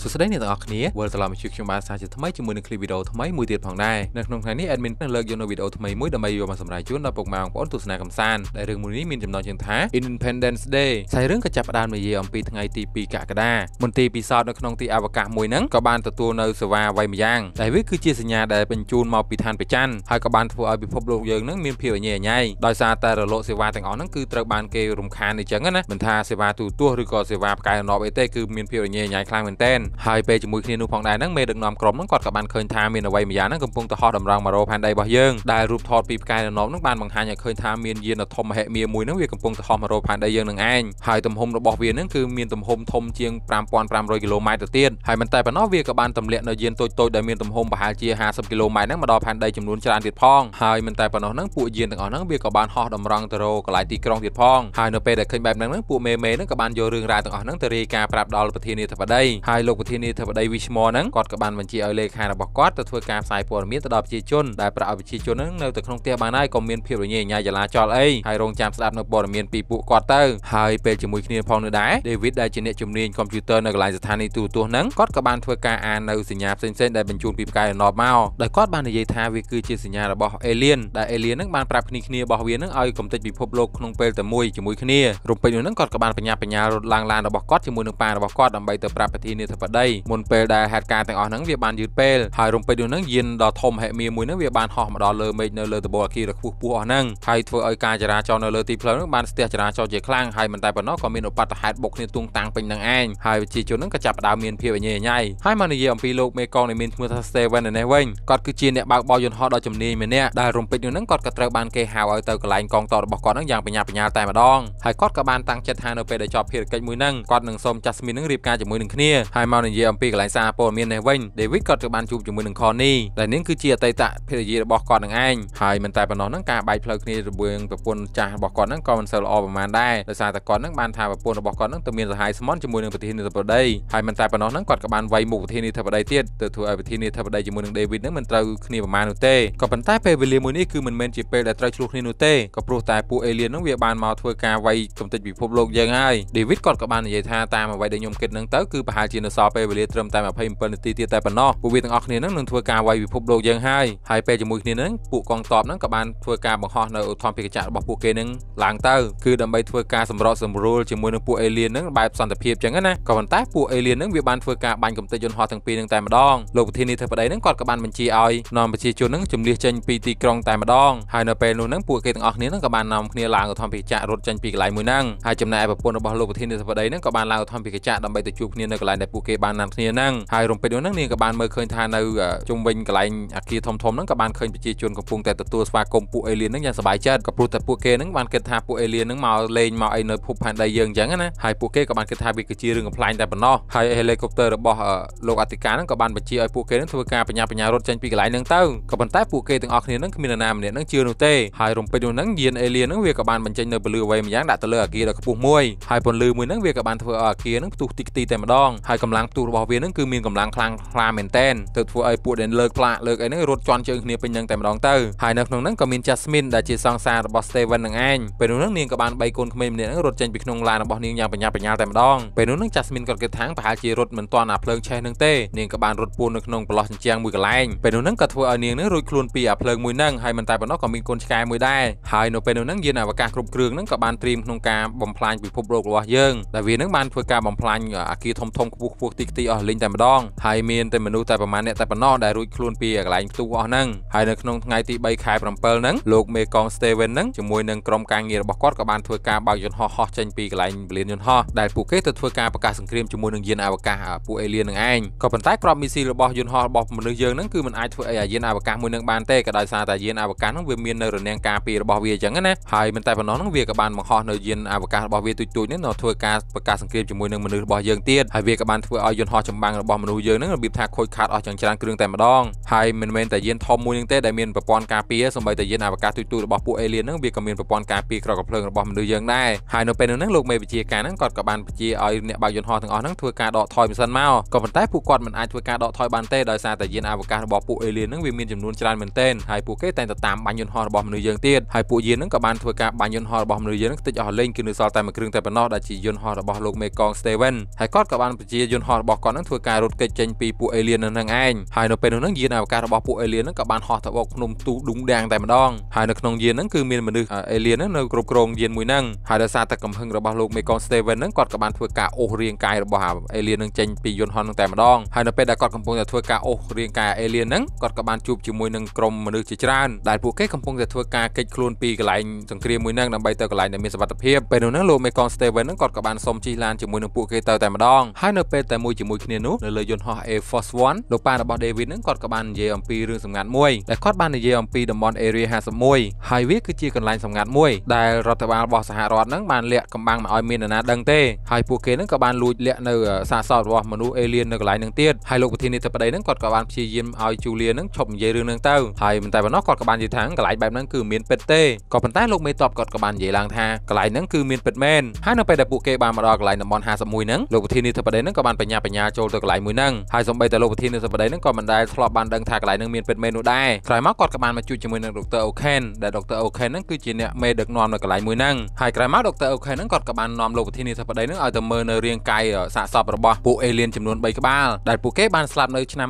សួស្តីអ្នកទាំងអស់គ្នាវិលត្រឡប់មកជួបខ្ញុំបាទសាជាថ្មីជាមួយនឹងគ្លីបវីដេអូថ្មីមួយទៀតផងដែរនៅក្នុងថ្ងៃនេះ admin នឹងលើកយកនៅវីដេអូថ្មីមួយដើម្បីយកមកសម្រាប់ជូនដល់ពុកម៉ែបងប្អូនទស្សនាកម្សាន្តដែលរឿងមួយនេះមានចំណងជើងថា Independence Day ខ្សែរឿងក៏ចាប់ផ្ដើមនិយាយអំពីថ្ងៃទី2កក្កដាមន្ទីរពិសោធន៍នៅក្នុងទីអវកាសមួយហ្នឹងក៏បានទទួលនៅសេវាអ្វីម្យ៉ាងដែលវាគឺជាសញ្ញាដែលបញ្ជូនមកពីឋានប្រច័នហើយក៏បានធ្វើឲ្យពិភពលោកយើងហ្នឹងមានភាពអញ្ញែញ៉ៃដោយសារតែរលកសេវាទាំងអស់ហ្នឹងគឺត្រូវបានគេរំខានអញ្ចឹងណាមិនថាសេវាទូរទស្សន៍ឬក៏សេវាផ្កាយអណបអីទេគឺមានភាពអញ្ញែញ៉ៃខ្លាំងមែនទែនហើយពេលជាមួយគ្នានោះផងដែរហ្នឹងមេដឹកនាំក្រុមហ្នឹងគាត់ក៏បានឃើញថាមានអ្វីម្យ៉ាងហ្នឹងកំពុងតែហោះតម្រង់មករកផែនដីរបស់យើងដែលរូបថតពីផ្កាយនៅនំហ្នឹងបានបង្ហាញឲ្យឃើញថាមានយានធំមហិមាមួយហ្នឹងវាកំពុងទៅហោះមករកផែនដីយើងនឹងឯងហើយទំហំរបស់វាហ្នឹងគឺមានទំហំធំជាង5500គីឡូម៉ែត្រទៅទៀតហើយមិនតែប៉ុណ្ណោះវាក៏បានទម្លាក់នៅយានតូចៗដែលមានទំហំប្រហែលជា50គីឡូម៉ែត្រហ្នឹងមកដល់ផែនដីចំនួនច្រើនទៀតផងហើយមិនតែប៉ុណ្ណោះហ្នឹងពួកយានទាំងអស់ហ្នឹងវាក៏បានហោះតម្រង់ទៅរកកន្លែងទីក្រុងទៀតផងហើយនៅពេលដែលឃើញបែបហ្នឹងហ្នឹងពួកមេមេហ្នឹងក៏បានយករឿងរ៉ាវទាំងអស់ហ្នឹងទៅរាយការណ៍ប្រាប់ដល់ប្រធានាធិបតីហើយលោកលោកប្រធានាធិបតីវិស្ម័រហ្នឹងគាត់ក៏បានបញ្ជាឲ្យលេខារបស់គាត់ទៅធ្វើការផ្សាយព័ត៌មានទៅដល់ប្រជាជនដែលប្រាក់ឲ្យប្រជាជនហ្នឹងនៅទៅក្នុងផ្ទះបានហើយក៏មានភាពរញ៉េរញ៉ៃចលាចលអីហើយរងចាំស្ដាប់នៅព័ត៌មានពីពួកគាត់ទៅហើយពេលជាមួយគ្នាផងនោះដែរ David ដែលជាអ្នកជំនាញកុំព្យូទ័រនៅកន្លែងស្ថានីយទូរទស្សន៍ហ្នឹងគាត់ក៏បានធ្វើការអាននៅសញ្ញាផ្សេងៗដែលបញ្ជូនពីផ្កាយអណបមកដោយគាត់បាននិយាយថាវាគឺជាសញ្ញារបស់ Alien ដែល Alien ហ្នឹងបានប្រាប់គ្នាគ្នារបស់វាហ្នឹងឲ្យកំទេចពិភពលោកក្នុងពេលតែមួយជាមួយគ្នារំពេចនោះហ្នឹងគាត់ក៏បានបញ្ញាបញ្ញារត់ឡើងឡានរបស់គាត់ជាមួយនឹងប៉ារបស់គាត់ដើម្បីទៅប្រាប់ប្រធានាធិបក្តីមុនពេលដែលហេតុការណ៍ទាំងអស់ហ្នឹងវាបានយឺតពេលហើយរំពេចនោះហ្នឹងយានដ៏ធំហេមៀមួយហ្នឹងវាបានហោះមកដល់លើមេឃនៅលើតំបន់អាគារដ៏ខ្ពស់ពោះអស់ហ្នឹងហើយធ្វើឲ្យការចរាចរណ៍នៅលើទីផ្លូវហ្នឹងបានស្ទះចរាចរណ៍ជាខ្លាំងហើយមិនតែប៉ុណ្ណោះក៏មានឧបត្តិហេតុបុកគ្នាទួងតាំងពេញនឹងឯងហើយប្រជាជនហ្នឹងក៏ចាប់ផ្ដើមមានភាពអញេញ៉ៃហើយមកនិយាយអំពីលោកមេកងដែលមានឈ្មោះថា Steven នេះវិញគាត់គឺជាអ្នកបើកបោយន្តហោះដ៏ជំនាញម្នាក់ដែលរំពេចនោះហ្នឹងគាត់ក៏ត្រូវបានគេហៅឲ្យទៅកន្លែងកងតរបស់គាត់ហ្នឹងយ៉ាងបញ្ញាបញ្ញាតែម្ដងហើយគាត់ក៏បានតាំងចិត្តថានៅពេលដែលចប់ភារកិច្ចមួយហ្នឹងគាត់នឹងសូមចាស់ស្មីនឹងរៀបការជាមួយនឹងគ្នាហើយមកមកនិយាយអំពីកន្លែងសារព័ត៌មាននេះវិញ David ក៏ត្រូវបានជួបជាមួយនឹង Conny ដែលនាងគឺជាអតីតភរិយារបស់គាត់នឹងឯងហើយមិនតែប៉ុណ្ណោះហ្នឹងការបែកផ្លូវគ្នារវាងប្រពន្ធចាស់របស់គាត់ហ្នឹងក៏មិនសូវល្អប្រហែលដែរដោយសារតែគាត់ហ្នឹងបានថាប្រពន្ធរបស់គាត់ហ្នឹងទៅមានសហាយស្មន់ជាមួយនឹងប្រធានាធិបតីហើយមិនតែប៉ុណ្ណោះហ្នឹងគាត់ក៏បានវាយមុខប្រធានាធិបតីទៀតទៅធ្វើឲ្យប្រធានាធិបតីជាមួយនឹង David ហ្នឹងមិនត្រូវគ្នាប្រហែលនោះទេក៏ប៉ុន្តែពេលវេលាមួយនេះគឺមិនមែនជាពេលដែលត្រូវឆ្លោះគ្នានោះទេក៏ព្រោះតែពួក alien ហ្នឹងវាបានមកធ្វើការវាយកំទេចពិភពលោកយើងហើយ David គាត់ក៏បាននិយាយថាតាមអ្វីដែលខ្ញុំគិតហ្នឹងទៅគឺប្រហែលជានៅសល់ដល់ពេលវេលាត្រឹមតែ27នាទីទៀតតែប៉ុណ្ណោះពួកវាទាំងអស់គ្នានឹងនឹងធ្វើការវាយពិភពលោកយើងហើយហើយពេលជាមួយគ្នានឹងពួកកងទ័ពនឹងក៏បានធ្វើការបង្ហោះនៅឧទ្ធម្ភាគចក្ររបស់ពួកគេនឹងឡើងទៅគឺដើម្បីធ្វើការសម្របសម្រួលជាមួយនឹងពួកអេលៀននឹងបែបសន្តិភាពចឹងណាក៏ប៉ុន្តែពួកអេលៀននឹងវាបានធ្វើការបាញ់កំទេចយន្តហោះទាំងពីរនឹងតែម្ដងលោកប្រធានាធិបតីនឹងគាត់ក៏បានបញ្ជាឲ្យនាំប្រជាជននឹងជំនះចេញពីទីក្រុងតែម្ដងហើយនៅពេលនោះនឹងពួកគេទាំងអស់គ្នានឹងក៏បាននាំគ្នាឡើងឧទ្ធម្ភាគចក្ររត់ចេញពីកន្លែងមួយហ្នឹងហើយចំណែកឯប្រពន្ធរបស់លោកប្រធានាធិបតីនឹងក៏បានឡើងឧទ្ធម្ភាគចក្រដើម្បីទៅជួបគ្នានៅកន្លែងដែលពួកគេបានណាត់គ្នាហ្នឹងហើយរំពេចនោះហ្នឹងនាងក៏បានមើលឃើញថានៅជុំវិញកន្លែងអាគារធំៗហ្នឹងក៏បានឃើញប្រជាជនកំពុងតែទទួលស្វាគមន៍ពួកអេលៀនហ្នឹងយ៉ាងសប្បាយចិត្តក៏ព្រោះតែពួកគេហ្នឹងបានគិតថាពួកអេលៀនហ្នឹងមកលេងមកអីនៅភពផែនដីយើងអញ្ចឹងណាហើយពួកគេក៏បានគិតថាវាគឺជារឿងកំ pl ែងតែប៉ុណ្ណោះហើយហេលីកូបទ័ររបស់លោកអធិការហ្នឹងក៏បានបញ្ជាឲ្យពួកគេហ្នឹងធ្វើការបញ្ញាបញ្ញារត់ចេញពីកន្លែងហ្នឹងទៅក៏ប៉ុន្តែពួកគេទាំងអស់គ្នាហ្នឹងគ្មាននរណាម្នាក់ហ្នឹងជឿនោះទេហើយរំពេចនោះហ្នឹងយានអេលៀនហ្នឹងវាក៏បានបញ្ចេញនៅពលឺអ្វីម្យ៉ាងដាក់ទៅលើអាគារដ៏ខ្ពស់មួយហើយពលឺមួយហ្នឹងវាក៏បានធ្វើឲ្យអាគារហ្នឹងផ្ទុះតិចទីតែម្ដងហើយកម្លាំងកម្លាំងទូរបស់វានឹងគឺមានកម្លាំងខ្លាំងខ្លាមែនតែនទៅធ្វើឲ្យពួក Den លើកផ្លាកលើកអីហ្នឹងរត់ជន់ជើងគ្នាពេញនឹងតែម្ដងទៅហើយនៅក្នុងហ្នឹងក៏មាន Jasmine ដែលជាសង្សាររបស់ Steven នឹងឯងពេលនោះហ្នឹងនាងក៏បានបីកូនក្មេងម្នាក់ហ្នឹងរត់ចេញពីក្នុងឡានរបស់នាងយ៉ាងបញ្ញាបញ្ញាតែម្ដងពេលនោះហ្នឹង Jasmine ក៏គិតថាប្រហែលជារត់មិនទាន់អាភ្លើងឆេះនឹងទេនាងក៏បានរត់ពួននៅក្នុងប្រឡោះជញ្ជាំងមួយកន្លែងពេលនោះហ្នឹងក៏ធ្វើឲ្យនាងហ្នឹងរួចខ្លួនពីអាភ្លើងមួយហ្នឹងហើយមិនតែប៉ុណ្ណោះក៏មានកូនឆ្កែមួយដែរហើយនៅពេលនោះហ្នឹងយានអវកាសគ្រប់គ្រឿងហ្នឹងក៏បានត្រៀមក្នុងការបំផ្លាញពិភពលោករបស់យើងដែលវាហ្នឹងបានធ្វើការបំផ្លាញអាគារធំៗខ្ពស់ៗពោះទីខ្ទីអស់លីងតែម្ដងហើយមានតែមនុស្សតែប្រមាណអ្នកតែប៉ុណ្ណោះដែលរួចខ្លួនពីកន្លែងផ្ទុះអស់ហ្នឹងហើយនៅក្នុងថ្ងៃទី3ខែ7ហ្នឹងលោកមេកង Steven ហ្នឹងជាមួយនឹងក្រុមការងាររបស់គាត់ក៏បានធ្វើការបើកយន្តហោះហោះចេញពីកន្លែងពលានយន្តហោះដែលពួកគេទៅធ្វើការប្រកាសសង្គ្រាមជាមួយនឹងយានអវកាសពួកអេលៀននឹងឯងក៏ប៉ុន្តែក្របមីស៊ីរបស់យន្តហោះរបស់មនុស្សយើងហ្នឹងគឺមិនអាចធ្វើអីអាយានអវកាសមួយនឹងបានទេក៏ដោយសារតែយានអវកាសហ្នឹងវាមាននៅរនាំងការពាររបស់វាអញ្ចឹងណាហើយមិនតែប៉ុណ្ណោះហ្នឹងវាក៏បានបង្ហោះនៅយានអវកាសរបស់វាទូចទូចនេះនៅធ្វើការប្រកាសសង្គ្រាមជាមួយនឹងមនុស្សរបស់យើងទៀតហើយវាក៏បានធ្វើធ្វើឲ្យយន្តហោះចម្បាំងរបស់មនុស្សយើងនឹងរបៀបថាខូចខាតអស់យ៉ាងច្រើនគ្រឿងតែម្ដងហើយមិនមែនតែយានធំមួយនឹងទេដែលមានប្រព័ន្ធការពារសម្បីតែយានអវកាសទូចទូចរបស់ពួកអេលៀននឹងវាក៏មានប្រព័ន្ធការពារក្រកភ្លើងរបស់មនុស្សយើងដែរហើយនៅពេលនោះនឹងលោកមេវិជាការនឹងគាត់ក៏បានបញ្ជាឲ្យអ្នកបើកយន្តហោះទាំងអស់នឹងធ្វើការដកថយមិនសិនមកក៏ប៉ុន្តែពួកគាត់មិនអាចធ្វើការដកថយបានទេដោយសារតែយានអវកាសរបស់ពួកអេលៀននឹងវាមានចំនួនច្រើនមែនទែនហើយពួកគេតែងតែតាមបាញ់យន្តហោះរបស់មនុស្សយើងទៀតហើយពួកយាននឹងក៏បានធ្វើការបាញ់យន្តហោះរបស់មនុស្សយើងនឹងខ្ទេចអស់លេងគឺនៅសល់តែមួយគ្រឿងតែប៉ុណ្ណោះដែលជាយន្តហោះរបស់លោកមេកង Steven ហើយគាត់ក៏បានបញ្ជាយន្តហោះរបស់គាត់នឹងធ្វើការរត់គេចចេញពីពួកអេលៀននឹងឯងហើយនៅពេលនោះនឹងយានអវកាសរបស់ពួកអេលៀននឹងក៏បានហោះទៅបោកភ្នំទូដុងដាងតែម្ដងហើយនៅក្នុងយាននឹងគឺមានមនុស្សអេលៀននឹងនៅគ្រប់គ្រងយានមួយនឹងហើយដោយសារតែកំហឹងរបស់លោកមេកុងស្តេវិននឹងគាត់ក៏បានធ្វើការអូសរាងកាយរបស់អេលៀននឹងចេញពីយន្តហោះនឹងតែម្ដងហើយនៅពេលដែលគាត់កំពុងតែធ្វើការអូសរាងកាយអេលៀននឹងគាត់ក៏បានជួបជាមួយនឹងក្រុមមនុស្សជាច្រើនដែលពួកគេកំពុងតែធ្វើការកិច្ចខ្លួនពីកន្លែងសង្គ្រាមមួយនឹងដើម្បីទៅកន្លែងដែលមានសុវត្ថិភាពពេលនោះនឹងលោកមេកុងស្តេវិននឹងគាត់ក៏បានសុំជិះឡានជាមួយនឹងពួកគេទៅតែម្ដងហើយនៅពេលតែតែមួយជាមួយគ្នានោះនៅលើយន្តហោះ Air Force 1លោកប៉ារបស់ David នឹងគាត់ក៏បាននិយាយអំពីរឿងសម្ងាត់មួយដែលគាត់បាននិយាយអំពីតំបន់ Area 51ហើយវាគឺជាកន្លែងសម្ងាត់មួយដែលរដ្ឋបាលរបស់សហរដ្ឋនឹងបានលាក់កំបាំងមិនឲ្យមាននរណាដឹងទេហើយពួកគេនឹងក៏បានលួចលាក់នៅសារសោតរបស់មនុស្ស alien នៅកន្លែងនឹងទៀតហើយលោកប្រធានាធិបតីនឹងគាត់ក៏បានព្យាយាមឲ្យ Julia នឹងឈប់និយាយរឿងនឹងទៅហើយមិនតែប៉ុណ្ណោះគាត់ក៏បាននិយាយថាកន្លែងបែបហ្នឹងគឺមានពិតទេក៏ប៉ុន្តែលោកមេតបគាត់ក៏បាននិយាយឡើងថាកន្លែងហ្នឹងគឺមានពិតមែនហើយនៅពេលដែលពួកគេបានមកដល់កន្លែងតំបន់51ហ្នឹងលោកប្រធានាធិបតីនឹងក៏បានបញ្ញាបញ្ញាចូលទៅកន្លែងមួយហ្នឹងហើយសំបីតែលោកប្រធាននៅសប្តីហ្នឹងក៏មិនដែលធ្លាប់បាន ដឹងថាកន្លែងហ្នឹងមានពិតមែននោះដែរក្រោយមកគាត់ក៏បានមកជួបជាមួយនឹងដុកទ័រអូខេនដែលដុកទ័រអូខេនហ្នឹងគឺជាអ្នកមេដឹកនាំនៅកន្លែងមួយហ្នឹងហើយក្រោយមកដុកទ័រអូខេនហ្នឹងគាត់ក៏បាននាំលោកប្រធាននាយសប្តីហ្នឹងឲ្យទៅមើលនៅរាងកាយសាកសពរបស់ពួកអេលៀនចំនួន3ក្បាលដែលពួកគេបានស្លាប់នៅឆ្នាំ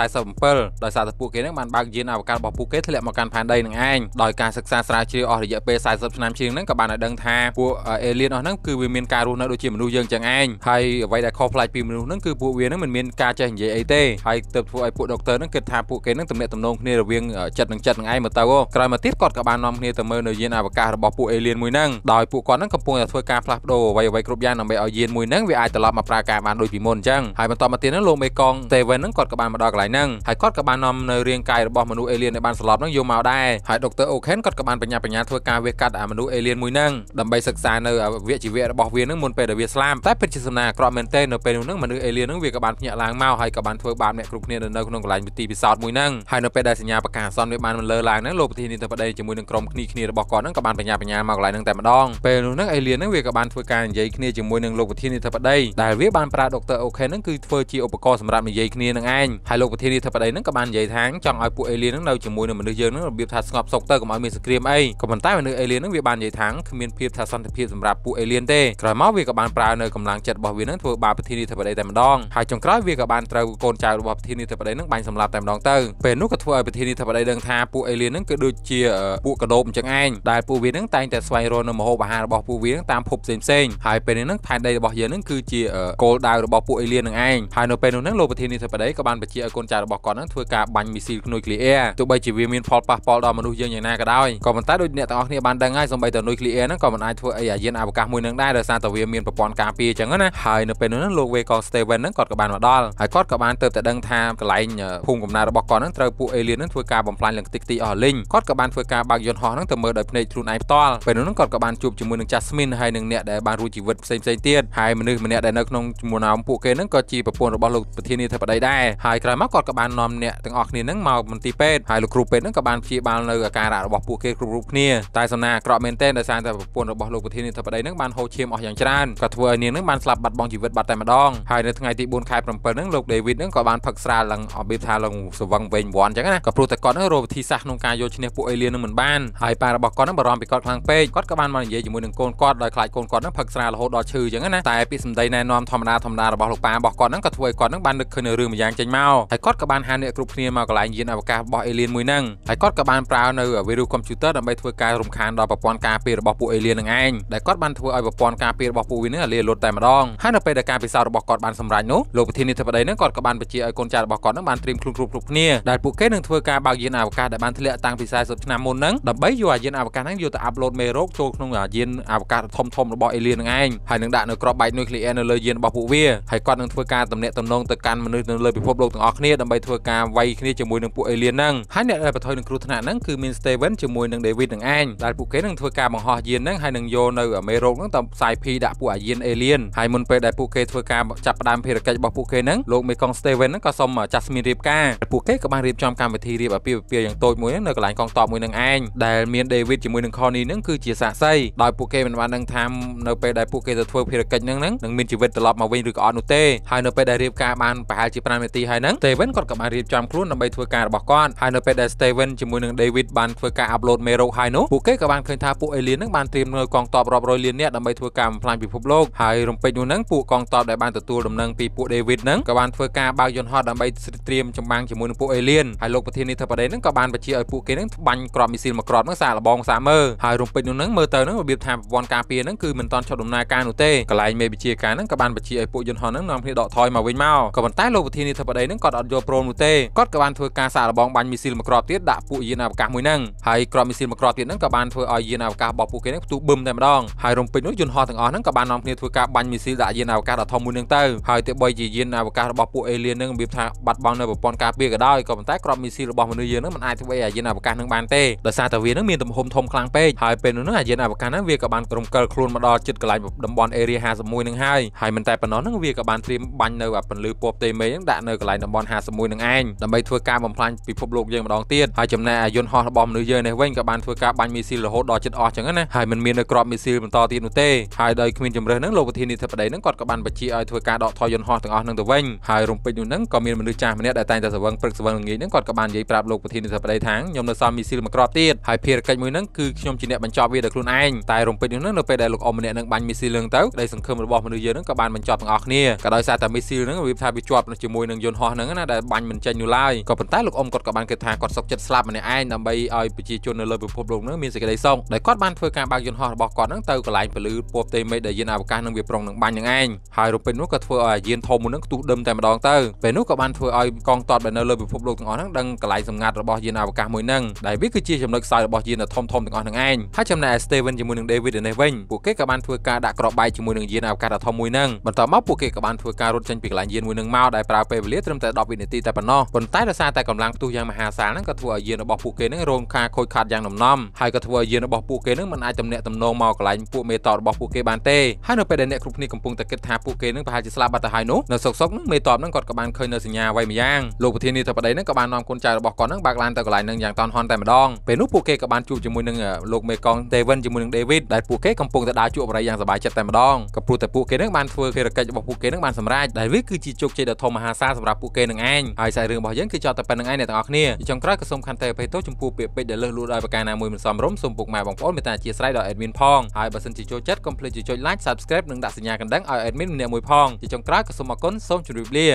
1947ដោយសារតែពួកគេហ្នឹងបានបើកយានអវកាសរបស់ពួកគេធ្លាក់មកកាន់ផែនដីនឹងឯងដោយការសិក្សាស្រាវជ្រាវអស់រយៈពេល40ឆ្នាំជាងហ្នឹងក៏បានឲ្យដឹងថាពួកអេលៀនអស់ហ្នឹងគឺវាមានការរស់នៅដូចជាមនុស្សយើងចឹងឯងហើយអ្វីដែលខុសប្លែកចពីមនុស្សហ្នឹងគឺពួកវាហ្នឹងមិនមានការចេះនិយាយអីទេហើយទើបធ្វើឲ្យពួកដុកទ័រហ្នឹងគិតថាពួកគេហ្នឹងទំនាក់ទំនងគ្នារវាងចិត្តនិងចិត្តនឹងឯងមកទៅក្រោយមកទៀតគាត់ក៏បាន នាំគ្នាទៅមើលនៅយានអវកាសរបស់ពួកអេលៀនមួយហ្នឹងដោយពួកគាត់ហ្នឹងកំពុងតែធ្វើការផ្លាស់ប្ដូរអ្វីអ្វីគ្រប់យ៉ាងដើម្បីឲ្យយានមួយហ្នឹងវាអាចត្រឡប់មកប្រើការបានដូចពីមុនអញ្ចឹងហើយបន្តមកទៀតហ្នឹងលោកមេកងទេវិនហ្នឹងគាត់ក៏បានមកដល់កន្លែងហ្នឹងហើយគាត់ក៏បាននាំនៅរាងកាយរបស់មនុស្សអេលៀនដែលបានស្លាប់ហ្នឹងយកមកដែរហើយដុកទ័រអូខេនគាត់ក៏បានបញ្ញាបញ្ញាធ្វើការវេះកាត់អាមនុស្សអេលៀនមួយហ្នឹងដើម្បីសិក្សានៅវិជ្ជាជីវៈរបស់វាហ្នឹងមុនពេលដែលវាស្លាប់តែពិតជាសំណាងអាក្រក់មែនទេនៅពេលនោះហ្នឹងមនុស្សអេលៀនហ្នឹងវាក៏បានភ្ញាក់ឡើងមកហើយក៏បានធ្វើបាបអ្នកគ្រប់គ្នានៅក្នុងកន្លែងទីពិសោធន៍មួយហ្នឹងហើយនៅពេលដែលសញ្ញាប្រកាសអាសន្នវាបានលើឡើងហ្នឹងលោកប្រធានាធិបតីជាមួយនឹងក្រុមគ្នាគ្នារបស់គាត់ហ្នឹងក៏បានបញ្ញាបញ្ញាមកកន្លែងហ្នឹងតែម្ដងពេលនោះហ្នឹងអេលៀនហ្នឹងវាក៏បានធ្វើការនិយាយគ្នាជាមួយនឹងលោកប្រធានាធិបតីដែលវាបានប្រើដុកទ័រអូខេហ្នឹងគឺធ្វើជាឧបករណ៍សម្រាប់និយាយគ្នានឹងឯងហើយលោកប្រធានាធិបតីហ្នឹងក៏បាននិយាយថាចង់ឲ្យពួកអេលៀនហ្នឹងនៅជាមួយនឹងមនុស្សយើងហ្នឹងរបៀបថាស្ងប់សុខទៅកុំឲ្យមានសង្គ្រាមអីក៏ប៉ុន្តែមនុស្សអេលៀនហ្នឹងវាបាននិយាយថាគ្មានភាពថាសន្តិភាពសម្រាប់ពួកអេលៀនទេក្រោយមកវាក៏បានប្រើនៅកម្លាំងចិត្តរបស់វាហ្នឹងធ្វើបាបប្រធាធានាធិបតីតែម្ដងហើយចុងក្រោយវាក៏បានត្រូវកូនចៅរបស់ប្រធានាធិបតីនឹងបាញ់សម្លាប់តែម្ដងទៅពេលនោះក៏ធ្វើឲ្យប្រធានាធិបតីដឹងថាពួកអេលៀននឹងគឺដូចជា ពួកកដោបអញ្ចឹងឯងដែលពួកវានឹងតែងតែស្វែងរកនៅមហោបអាហាររបស់ពួកវាតាមភពផ្សេងផ្សេងហើយពេលនេះនឹងផែនដីរបស់យើងនឹងគឺជាគោលដៅរបស់ពួកអេលៀននឹងឯងហើយនៅពេលនោះនឹងលោកប្រធានាធិបតីក៏បានបញ្ជាឲ្យកូនចៅរបស់គាត់នឹងធ្វើការបាញ់មីស៊ីលនុយក្លេអ៊ែរទោះបីជាវាមានផលប៉ះពាល់ដល់មនុស្សយើងយ៉ាងណាក៏ដោយក៏ប៉ុន្តែដូចអ្នកទាំងអស់គ្នាបានដឹងហើយសូម្បីតែនុយក្លេអ៊ែរហ្នឹងក៏មិនអាចធ្វើអីអាយានអវកាសមួយនឹងដែរដោយសារតែវាមានប្រព័ន្ធការពារអញ្ចឹងណាហើយនៅពេលនោះនឹងលោកលោកវេកង Steven ហ្នឹងគាត់ក៏បានមកដល់ហើយគាត់ក៏បានទៅតែដឹងថាកន្លែងភូមិកំណើតរបស់គាត់ហ្នឹងត្រូវពួក alien ហ្នឹងធ្វើការបំផ្លាញឡើងតិចតិចអស់លីងគាត់ក៏បានធ្វើការបើកយន្តហោះហ្នឹងទៅមើលដោយភ្នែកខ្លួនឯងផ្ទាល់ពេលនោះគាត់ក៏បានជួបជាមួយនឹង Jasmine ហើយនឹងអ្នកដែលបានរួចជីវិតផ្សេងផ្សេងទៀតហើយមនុស្សម្នាក់ដែលនៅក្នុងជាមួយណោមពួកគេហ្នឹងក៏ជាប្រពន្ធរបស់លោកប្រធានាធិបតីដែរហើយក្រោយមកគាត់ក៏បាននាំអ្នកទាំងអស់គ្នាហ្នឹងមកមន្ទីរពេទ្យហើយលោកគ្រូពេទ្យហ្នឹងក៏បានព្យាបាលនៅអាការៈរបស់ពួកគេគ្រប់រូបគ្នាតែសំណាអាក្រក់មែនទែនដោយសារតែប្រពន្ធរបស់លោកប្រធានាធិបតីហ្នឹងបានហូរឈាមអស់យ៉ាងច្រើនក៏ធ្វើឲ្យនាងហ្នឹងបានស្លាប់បាត់បង់ជីវិតបាត់តែម្ដងងហើយនៅថ្ងៃទី4ខែ7ហ្នឹងលោក David ហ្នឹងក៏បានផឹកស្រាឡើងអំពីថាឡើងសវឹងវែងវាន់អញ្ចឹងណាក៏ព្រោះតែគាត់ហ្នឹងរកវិធីសាស្ត្រក្នុងការយកឈ្នះពួកអេលៀនហ្នឹងមិនបានហើយប៉ារបស់គាត់ហ្នឹងបារម្ភពីគាត់ខ្លាំងពេកគាត់ក៏បានមកនិយាយជាមួយនឹងកូនគាត់ដោយខ្លាចកូនគាត់ហ្នឹងផឹកស្រារហូតដល់ឈឺអញ្ចឹងណាតែពាក្យសម្ដីណែនាំធម្មតាធម្មតារបស់លោកប៉ារបស់គាត់ហ្នឹងក៏ធ្វើឲ្យគាត់ហ្នឹងបាននឹកឃើញនៅរឿងម្យ៉ាងចេញមកហើយគាត់ក៏បានហាអ្នកគ្រប់គ្នាមកកន្លែងយានអវកាសរបស់អេលៀនមួយហ្នឹងហើយគាត់ក៏បានប្រើនៅវីរុសកុំព្យូទ័រដើម្បីធ្វើការរំខានដល់ប្រព័ន្ធការពាររបស់ពួកអេលៀននឹងឯងដែលគាត់បានធ្វើឲ្យប្រព័ន្ធការពាររបស់ពួកវានឹងលាលុតតែម្ដងហើយនៅពេលដែលការពិសោធរបស់គាត់បានសម្រេចនោះលោកប្រធានាធិបតីនឹងគាត់ក៏បានបញ្ជាឲ្យកូនចៅរបស់គាត់នឹងបានត្រៀមខ្លួនគ្រប់គ្រប់គ្នាដែលពួកគេនឹងធ្វើការបើកយានអវកាសដែលបានធ្លាក់តាំងពី40ឆ្នាំមុននឹងដើម្បីយកអាយានអវកាសហ្នឹងយកទៅអាប់ឡូតមេរោគចូលក្នុងអាយានអវកាសធំធំរបស់អេលៀននឹងឯងហើយនឹងដាក់នៅក្របបែកនុយក្លេអ៊ែរនៅលើយានរបស់ពួកវាហើយគាត់នឹងធ្វើការតំណាក់តំណងទៅកាន់មនុស្សនៅលើពិភពលោកទាំងអស់គ្នាដើម្បីធ្វើការវាយគ្នាជាមួយនឹងពួកអេលៀនហ្នឹងហើយអ្នកដែលប្រថុយនឹងគ្រោះថ្នាក់ហ្នឹងគឺមាន Steven ជាមួយនឹង David នឹងឯងដែលពួកគេនឹងធ្វើការបង្ហោះយានហ្នឹងហើយនឹងយកនៅមេរោគហ្នឹងទៅផ្សាយភីដាក់ពួកអាយានអេលៀនហើយមុនពេលដែលពួកគេធ្វើការការចាប់ផ្ដើមភារកិច្ចរបស់ពួកគេហ្នឹងលោកមេកុង Steven ហ្នឹងក៏សូមចាស់ស្មីរៀបការ ពួកគេក៏បានរៀបចំកម្មវិធីរៀបអាពាហ៍ពិពាហ៍យ៉ាងតូចមួយនៅកន្លែងកងតបមួយនឹងឯងដែលមាន David ជាមួយនឹង Connie ហ្នឹងគឺជាសាក្សីដោយពួកគេមិនបានដឹងថានៅពេលដែលពួកគេទៅធ្វើភារកិច្ចហ្នឹងហ្នឹងនឹងមានជីវិតត្រឡប់មកវិញឬក៏អត់នោះទេហើយនៅពេលដែលរៀបការបានប្រហែលជា5នាទីហើយហ្នឹង Steven គាត់ក៏បានរៀបចំខ្លួនដើម្បីធ្វើការរបស់គាត់ហើយនៅពេលដែល Steven ជាមួយនឹង David បានធ្វើការ upload មេរោគហើយនោះពួកគេក៏បានឃើញថាពួក alien ហ្នឹងបានត្រៀមនៅកងតបរាប់រយលាននាក់ដើម្បីធ្វើការបំផ្លាញពិភពលោកហើយរំពេចនោះហ្នឹងពួកកងតបដែលបានបានទទួលដំណឹងពីពួកដេវីតហ្នឹងក៏បាន ធ្វើការបើកយន្តហោះដើម្បីត្រៀមចម្បាំងជាមួយនឹងពួកអេលៀនហើយលោកប្រធានាធិបតីហ្នឹងក៏បានបញ្ជាឲ្យពួកគេហ្នឹងបាញ់គ្រាប់មីស៊ីលមួយគ្រាប់ហ្នឹងសាកល្បងសាកមើលហើយរំពេចនោះហ្នឹងមើលទៅហ្នឹងរបៀបថាប្រព័ន្ធការពារហ្នឹងគឺមិនតាន់ចាប់ដំណើរការនោះទេកន្លែងមេបញ្ជាការហ្នឹងក៏បានបញ្ជាឲ្យពួកយន្តហោះហ្នឹងនាំគ្នាដកថយមកវិញមកក៏ប៉ុន្តែលោកប្រធានាធិបតីហ្នឹងគាត់អត់យល់ព្រមនោះទេគាត់ក៏បានធ្វើការសាកល្បងបាញ់មីស៊ីលមួយគ្រាប់ទៀតដាក់ពួកយានអវកាសមួយហ្នឹងហើយគ្រាប់មីស៊ីលមួយគ្រាប់ទៀតហ្នឹងក៏បានធ្វើឲ្យយានអវកាសរបស់ពួកគេហ្នឹងផ្ទុះបឹមតែម្ដងហើយរំពេចនោះយន្តហោះទាំងអស់ហ្នឹងក៏បាននាំគ្នាធ្វើការបាញ់មីស៊ីលដាក់យានអវកាសដ៏ធំមួយនឹងទៅហើយទោះបីជាយានអវកាសរបស់ពួកអេលៀននឹងរបៀបថាបាត់បង់នៅប្រព័ន្ធការពារក៏ដោយក៏ប៉ុន្តែក្របមីស៊ីលរបស់មនុស្សយើងនឹងមិនអាចធ្វើឲ្យយានអវកាសនឹងបានទេដោយសារតែវានឹងមានទំហំធំខ្លាំងពេកហើយពេលនោះនឹងយានអវកាសនឹងវាក៏បានរំកិលខ្លួនមកដល់ជិតកន្លែងតំបន់ Area 51នឹងហើយហើយមិនតែប៉ុណ្ណោះនឹងវាក៏បានត្រៀមបាញ់នៅពន្លឺពណ៌ផ្ទៃមេឃនឹងដាក់នៅកន្លែងតំបន់51នឹងឯងដើម្បីធ្វើការបំផ្លាញពិភពលោកយើងម្ដងទៀតហើយចំណែកអាយន្តហោះរបស់មនុស្សយើងនេះវិញក៏បានធ្វើការបាញ់មីស៊ីលរហូតដល់ជិតអស់ចឹងណាហើយមិនមាននៅក្របមីស៊ីលបន្តទៀតនោះទេហើយដោយគ្មានជំរឿសនឹងលោកប្រធានាធិបតីនឹងគាត់ក៏បានបញ្ជាឲ្យធ្វើការដកថយយន្តហោះទាំងអស់នឹងទៅវិញហើយរំពេចនោះនឹងក៏មានមនុស្សចាស់ម្នាក់ដែលតែងតែស្វឹងព្រឹកស្វឹងល្ងាចនឹងគាត់ក៏បាននិយាយប្រាប់លោកប្រធានាធិបតីថាខ្ញុំនៅសល់មីស៊ីលមួយគ្រាប់ទៀតហើយភារកិច្ចមួយនឹងគឺខ្ញុំជាអ្នកបញ្ចប់វាដោយខ្លួនឯងតែរំពេចនោះនឹងនៅពេលដែលលោកអ៊ំម្នាក់នឹងបាញ់មីស៊ីលនឹងទៅក្តីសង្ឃឹមរបស់មនុស្សយើងនឹងក៏បានបញ្ចប់ទាំងអស់គ្នាក៏ដោយសារតែមីស៊ីលនឹងរបៀបថាវាជាប់ជាមួយនឹងយន្តហោះនឹងណាដែលបាញ់មិនចេញនោះឡើយក៏ប៉ុន្តែលោកអ៊ំគាត់ក៏បានគិតថាគាត់សុកចិត្តស្លាប់ម្នាក់ឯងដើម្បីឲ្យប្រជាជននៅលើពិភពលោកនឹងមានសេចក្តីសុខដែលគាត់បានធ្វើការបើកយន្តហោះរបស់គាត់នឹងទៅកន្លែងពលឺពពទេមេដែលយានអវកាសនឹងវាប្រុងនឹងបាញ់នឹងឯងហើយរំពេលនោះក៏ធ្វើឲ្យអាយានធំមួយនឹងខ្ទុះដឹមតែម្ដងទៅពេលនោះក៏បានធ្វើឲ្យកងទ័ពដែលនៅលើពិភពលោកទាំងអស់ហ្នឹងដឹងកន្លែងសម្ងាត់របស់យានអវកាសមួយហ្នឹងដែលវាគឺជាចំណុចខ្សោយរបស់យានធំធំទាំងអស់ហ្នឹងឯងហើយចំណែកឯ Steven ជាមួយនឹង David នេះវិញពួកគេក៏បានធ្វើការដាក់ក្របបែកជាមួយនឹងយានអវកាសដ៏ធំមួយហ្នឹងបន្ទាប់មកពួកគេក៏បានធ្វើការរត់ចេញពីកន្លែងយានមួយហ្នឹងមកដែលប្រើពេលវេលាត្រឹមតែ10វិនាទីតែប៉ុណ្ណោះប៉ុន្តែដោយសារតែកម្លាំងផ្ទុះយ៉ាងមហាសាលហ្នឹងក៏ធ្វើឲ្យយានរបស់ពួកគេហ្នឹងរងការខូចខាតយ៉ាងដំណំហើយក៏ធ្វើឲ្យយានរបស់ពួកគេហ្នឹងមិនអាចទំនាក់ទំនងមកកន្លែងពួកមេតតរបស់ពួកគេបានទេហើយនៅពេលដែលអ្នកគ្រប់គ្នាកំពុងតែគិតថាពួកគេនឹងប្រហែលជាស្លាប់បាត់ទៅហើយនោះនៅសុកសុកនឹងមេតបនឹងគាត់ក៏បានឃើញនៅសញ្ញាអ្វីម្យ៉ាងលោកប្រធានាធិបតីនឹងក៏បាននាំកូនចៅរបស់គាត់នឹងបើកឡានទៅកន្លែងនឹងយ៉ាងតន់ហន់តែម្ដងពេលនោះពួកគេក៏បាន ជួបជាមួយនឹងលោកមេកង Devon ជាមួយនឹង David ដែលពួកគេកំពុងតែដើរជួបបរិយាយ៉ាងសប្បាយចិត្តតែម្ដងក៏ព្រោះតែពួកគេនឹងបានធ្វើភារកិច្ចរបស់ពួកគេនឹងបានសម្រេចដែលវាគឺជាជោគជ័យដ៏ធំមហាសាលសម្រាប់ពួកគេនឹងឯងហើយខ្សែរឿងរបស់យើងគឺចប់តែប៉ុណ្្នឹងឯងអ្នកទាំងអស់គ្នាចុងក្រោយក៏សូមខន្តីអភ័យទោសចំពោះពាក្យពេចន៍ដែលលើសលួសដោយប្រការណាមួយមិនសមរម្យសូមពុកម៉ែបងប្អូនមេត្តាអធិស្ឋានដល់ admin ផងហើយបើសិនជាចូលចិត្តកុំភ្លេចចុច like subscribe និងដាក់សញ្ញាកណ្ដឹងឲ្យ admin ម្នាក់មួយផងជាចុងក្រោយក៏សូមអរគុណសូមជម្រាបលា